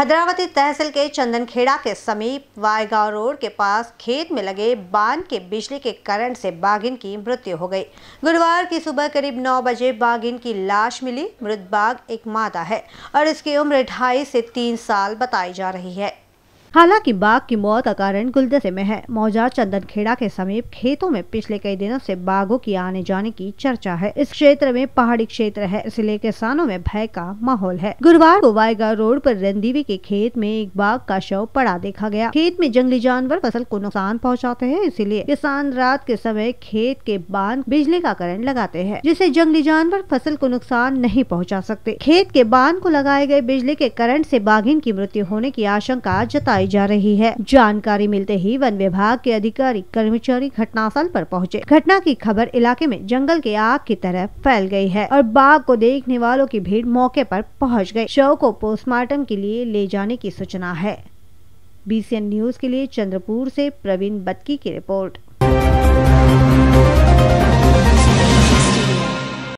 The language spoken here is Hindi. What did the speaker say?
भद्रावती तहसील के चंदनखेड़ा के समीप वायगांव रोड के पास खेत में लगे बांध के बिजली के करंट से बाघिन की मृत्यु हो गई गुरुवार की सुबह करीब 9 बजे बाघिन की लाश मिली मृत बाघ एक मादा है और इसकी उम्र ढाई से तीन साल बताई जा रही है हालांकि बाघ की मौत का कारण गुलदस्ते में है मौजा चंदन खेड़ा के समीप खेतों में पिछले कई दिनों से बाघों की आने जाने की चर्चा है इस क्षेत्र में पहाड़ी क्षेत्र है इसलिए किसानों में भय का माहौल है गुरुवार को वायगा रोड पर रंदीवी के खेत में एक बाघ का शव पड़ा देखा गया खेत में जंगली जानवर फसल को नुकसान पहुँचाते हैं इसीलिए किसान रात के समय खेत के बांध बिजली का करंट लगाते हैं जिससे जंगली जानवर फसल को नुकसान नहीं पहुँचा सकते खेत के बांध को लगाए गए बिजली के करंट ऐसी बाघिन की मृत्यु होने की आशंका जताई बताई जा रही है जानकारी मिलते ही वन विभाग के अधिकारी कर्मचारी घटनास्थल पर पहुंचे घटना की खबर इलाके में जंगल के आग की तरह फैल गई है और बाघ को देखने वालों की भीड़ मौके पर पहुंच गई शव को पोस्टमार्टम के लिए ले जाने की सूचना है बीसीएन न्यूज के लिए चंद्रपुर से प्रवीण बत्की की रिपोर्ट